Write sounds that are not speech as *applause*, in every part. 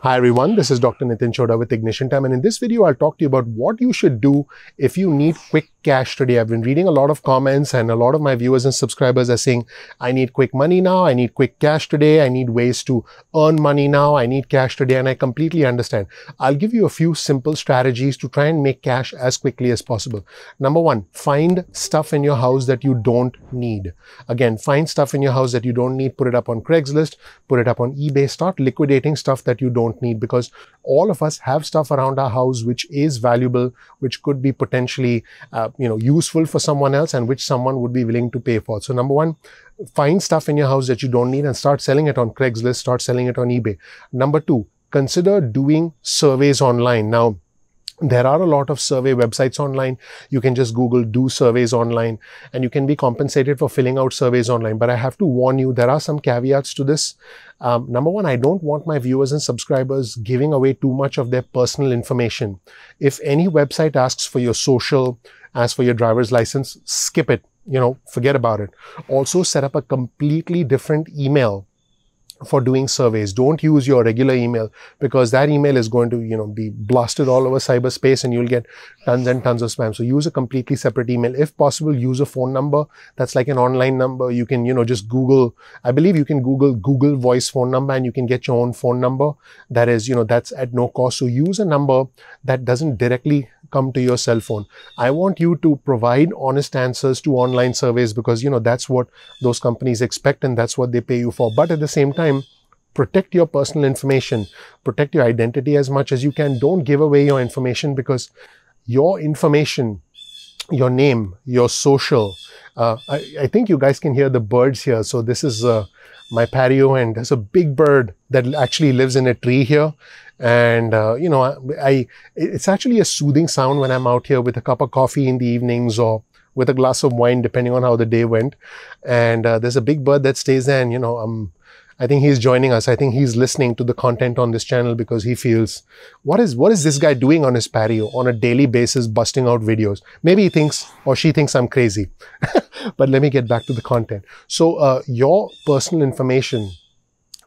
Hi everyone, this is Dr. Nitin Choda with Ignition Time and in this video I'll talk to you about what you should do if you need quick cash today. I've been reading a lot of comments and a lot of my viewers and subscribers are saying, I need quick money now. I need quick cash today. I need ways to earn money now. I need cash today. And I completely understand. I'll give you a few simple strategies to try and make cash as quickly as possible. Number one, find stuff in your house that you don't need. Again, find stuff in your house that you don't need. Put it up on Craigslist, put it up on eBay. Start liquidating stuff that you don't need because all of us have stuff around our house which is valuable, which could be potentially uh, you know useful for someone else and which someone would be willing to pay for so number one find stuff in your house that you don't need and start selling it on craigslist start selling it on ebay number two consider doing surveys online now there are a lot of survey websites online. You can just Google do surveys online and you can be compensated for filling out surveys online. But I have to warn you, there are some caveats to this. Um, number one, I don't want my viewers and subscribers giving away too much of their personal information. If any website asks for your social, asks for your driver's license, skip it. You know, forget about it. Also set up a completely different email for doing surveys. Don't use your regular email because that email is going to, you know, be blasted all over cyberspace and you'll get tons and tons of spam. So use a completely separate email. If possible, use a phone number. That's like an online number. You can, you know, just Google, I believe you can Google Google voice phone number and you can get your own phone number. That is, you know, that's at no cost. So use a number that doesn't directly come to your cell phone. I want you to provide honest answers to online surveys because, you know, that's what those companies expect and that's what they pay you for. But at the same time, time, protect your personal information, protect your identity as much as you can. Don't give away your information because your information, your name, your social. Uh, I, I, think you guys can hear the birds here. So this is uh, my patio and there's a big bird that actually lives in a tree here. And, uh, you know, I, I, it's actually a soothing sound when I'm out here with a cup of coffee in the evenings or with a glass of wine, depending on how the day went. And uh, there's a big bird that stays there and, you know, I'm I think he's joining us. I think he's listening to the content on this channel because he feels, what is what is this guy doing on his patio on a daily basis, busting out videos? Maybe he thinks or she thinks I'm crazy. *laughs* but let me get back to the content. So uh, your personal information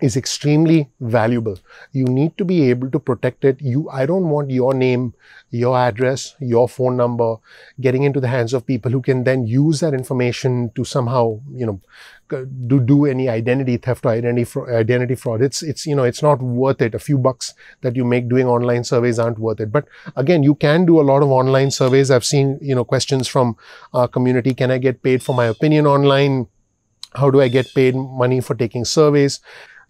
is extremely valuable. You need to be able to protect it. You, I don't want your name, your address, your phone number getting into the hands of people who can then use that information to somehow, you know, uh, do do any identity theft or identity fraud, identity fraud. It's it's you know it's not worth it. A few bucks that you make doing online surveys aren't worth it. But again, you can do a lot of online surveys. I've seen you know questions from community. Can I get paid for my opinion online? How do I get paid money for taking surveys?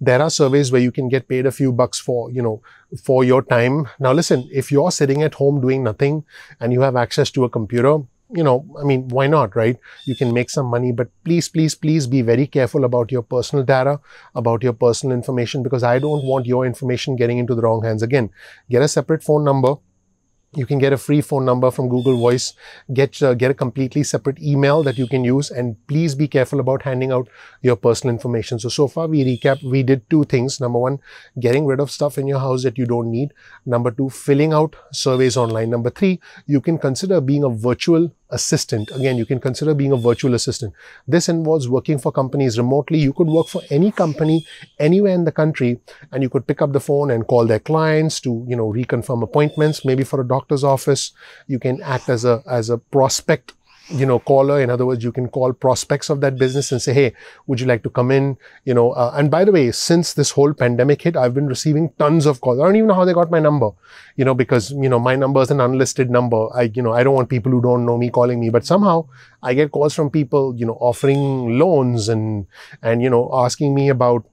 There are surveys where you can get paid a few bucks for you know for your time. Now listen, if you're sitting at home doing nothing and you have access to a computer, you know, I mean, why not, right? You can make some money, but please, please, please be very careful about your personal data, about your personal information, because I don't want your information getting into the wrong hands again. Get a separate phone number you can get a free phone number from Google Voice, get, uh, get a completely separate email that you can use, and please be careful about handing out your personal information. So, so far we recap, we did two things. Number one, getting rid of stuff in your house that you don't need. Number two, filling out surveys online. Number three, you can consider being a virtual assistant. Again, you can consider being a virtual assistant. This involves working for companies remotely. You could work for any company anywhere in the country and you could pick up the phone and call their clients to, you know, reconfirm appointments, maybe for a doctor's office. You can act as a, as a prospect you know, caller. In other words, you can call prospects of that business and say, hey, would you like to come in? You know, uh, and by the way, since this whole pandemic hit, I've been receiving tons of calls. I don't even know how they got my number, you know, because, you know, my number is an unlisted number. I, you know, I don't want people who don't know me calling me, but somehow I get calls from people, you know, offering loans and, and, you know, asking me about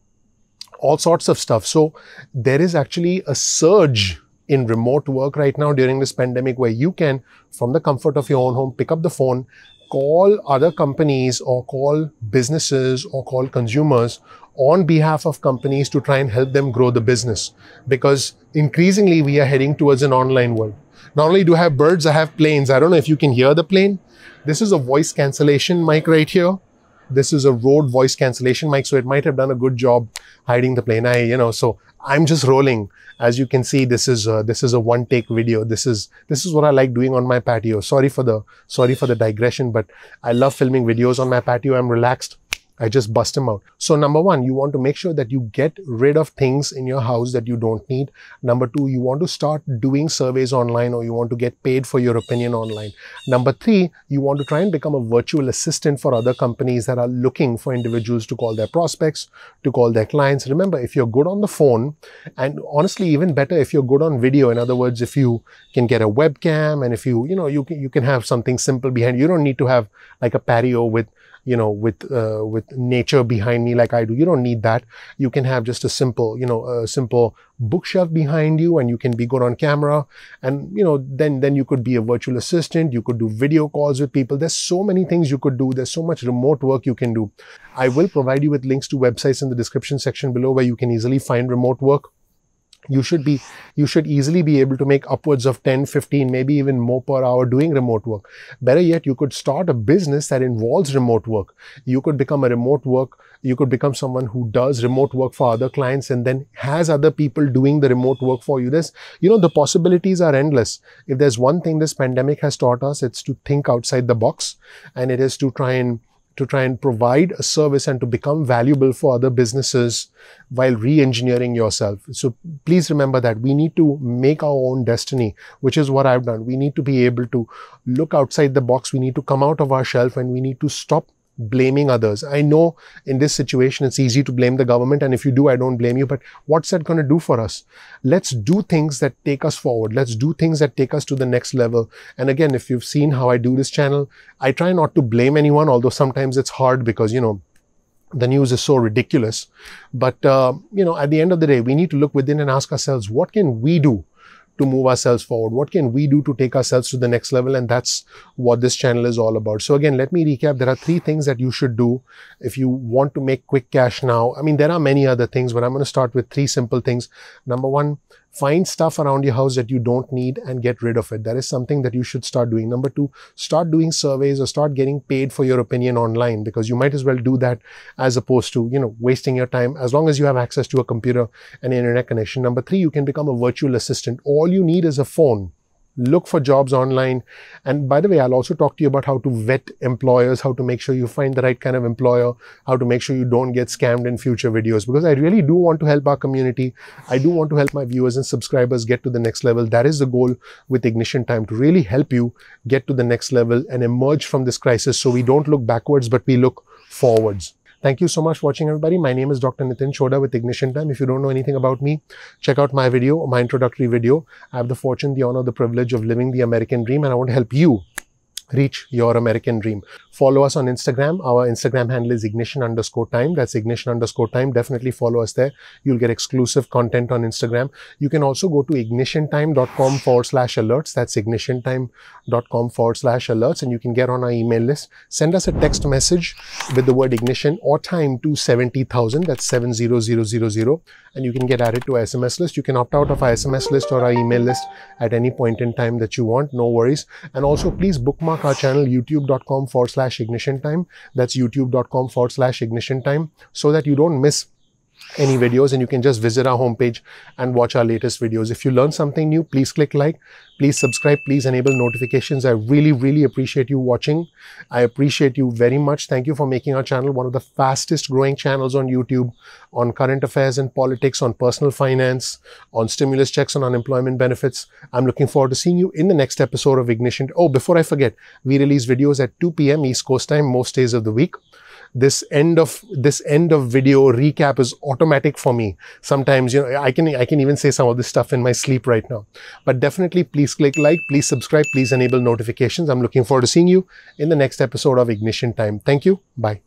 all sorts of stuff. So there is actually a surge in remote work right now during this pandemic where you can, from the comfort of your own home, pick up the phone, call other companies or call businesses or call consumers on behalf of companies to try and help them grow the business. Because increasingly we are heading towards an online world. Not only do I have birds, I have planes. I don't know if you can hear the plane. This is a voice cancellation mic right here. This is a road voice cancellation mic, so it might have done a good job hiding the plane. I, you know, so I'm just rolling. As you can see, this is a, this is a one take video. This is this is what I like doing on my patio. Sorry for the sorry for the digression, but I love filming videos on my patio. I'm relaxed. I just bust them out. So number one, you want to make sure that you get rid of things in your house that you don't need. Number two, you want to start doing surveys online or you want to get paid for your opinion online. Number three, you want to try and become a virtual assistant for other companies that are looking for individuals to call their prospects, to call their clients. Remember, if you're good on the phone and honestly, even better if you're good on video, in other words, if you can get a webcam and if you, you know, you can, you can have something simple behind you. You don't need to have like a patio with you know, with, uh, with nature behind me like I do. You don't need that. You can have just a simple, you know, a simple bookshelf behind you and you can be good on camera. And, you know, then, then you could be a virtual assistant. You could do video calls with people. There's so many things you could do. There's so much remote work you can do. I will provide you with links to websites in the description section below where you can easily find remote work you should be you should easily be able to make upwards of 10 15 maybe even more per hour doing remote work better yet you could start a business that involves remote work you could become a remote work you could become someone who does remote work for other clients and then has other people doing the remote work for you This, you know the possibilities are endless if there's one thing this pandemic has taught us it's to think outside the box and it is to try and to try and provide a service and to become valuable for other businesses while re-engineering yourself. So please remember that we need to make our own destiny, which is what I've done. We need to be able to look outside the box. We need to come out of our shelf and we need to stop blaming others. I know in this situation it's easy to blame the government, and if you do, I don't blame you, but what's that going to do for us? Let's do things that take us forward. Let's do things that take us to the next level. And again, if you've seen how I do this channel, I try not to blame anyone, although sometimes it's hard because, you know, the news is so ridiculous. But, uh, you know, at the end of the day, we need to look within and ask ourselves, what can we do to move ourselves forward? What can we do to take ourselves to the next level? And that's what this channel is all about. So again, let me recap. There are three things that you should do if you want to make quick cash now. I mean, there are many other things, but I'm going to start with three simple things. Number one, find stuff around your house that you don't need and get rid of it. That is something that you should start doing. Number two, start doing surveys or start getting paid for your opinion online because you might as well do that as opposed to, you know, wasting your time as long as you have access to a computer and internet connection. Number three, you can become a virtual assistant. All you need is a phone look for jobs online. And by the way, I'll also talk to you about how to vet employers, how to make sure you find the right kind of employer, how to make sure you don't get scammed in future videos, because I really do want to help our community. I do want to help my viewers and subscribers get to the next level. That is the goal with Ignition Time to really help you get to the next level and emerge from this crisis so we don't look backwards, but we look forwards. Thank you so much for watching, everybody. My name is Dr. Nitin Choda with Ignition Time. If you don't know anything about me, check out my video, my introductory video. I have the fortune, the honor, the privilege of living the American dream, and I want to help you reach your American dream. Follow us on Instagram. Our Instagram handle is ignition underscore time. That's ignition underscore time. Definitely follow us there. You'll get exclusive content on Instagram. You can also go to ignitiontime.com forward slash alerts. That's ignitiontime.com forward slash alerts. And you can get on our email list. Send us a text message with the word ignition or time to 70,000. That's 70000. And you can get added to our SMS list. You can opt out of our SMS list or our email list at any point in time that you want. No worries. And also please bookmark our channel youtube.com forward slash ignition time. That's youtube.com forward slash ignition time so that you don't miss any videos and you can just visit our homepage and watch our latest videos. If you learn something new, please click like, please subscribe, please enable notifications. I really, really appreciate you watching. I appreciate you very much. Thank you for making our channel one of the fastest growing channels on YouTube on current affairs and politics, on personal finance, on stimulus checks, on unemployment benefits. I'm looking forward to seeing you in the next episode of Ignition. Oh, before I forget, we release videos at 2 p.m. East Coast time most days of the week this end of this end of video recap is automatic for me sometimes you know i can i can even say some of this stuff in my sleep right now but definitely please click like please subscribe please enable notifications i'm looking forward to seeing you in the next episode of ignition time thank you bye